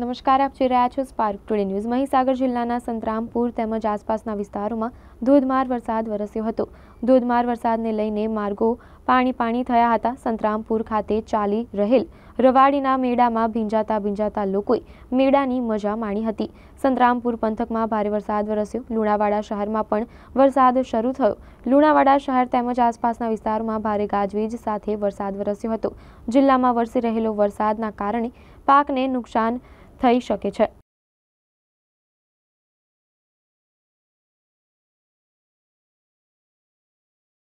નમસ્કાર આપ જોઈ રહ્યા છો સ્પાર્ક ટુડે ન્યૂઝ મહીસાગર જિલ્લાના સંતરામપુર તેમજ આસપાસના વિસ્તારોમાં ધોધમાર વરસાદ વરસ્યો હતો ધોધમાર વરસાદને લઈને માર્ગો પાણી પાણી થયા હતા સંતરામપુર ખાતે ચાલી રહેલ રવાડીના મેળામાં ભીંજાતા ભીંજાતા લોકોએ મેળાની મજા માણી હતી સંતરામપુર પંથકમાં ભારે વરસાદ વરસ્યો લુણાવાડા શહેરમાં પણ વરસાદ શરૂ થયો લુણાવાડા શહેર તેમજ આસપાસના વિસ્તારોમાં ભારે ગાજવીજ સાથે વરસાદ વરસ્યો હતો જિલ્લામાં વરસી રહેલો વરસાદના કારણે પાકને નુકસાન થઈ શકે છે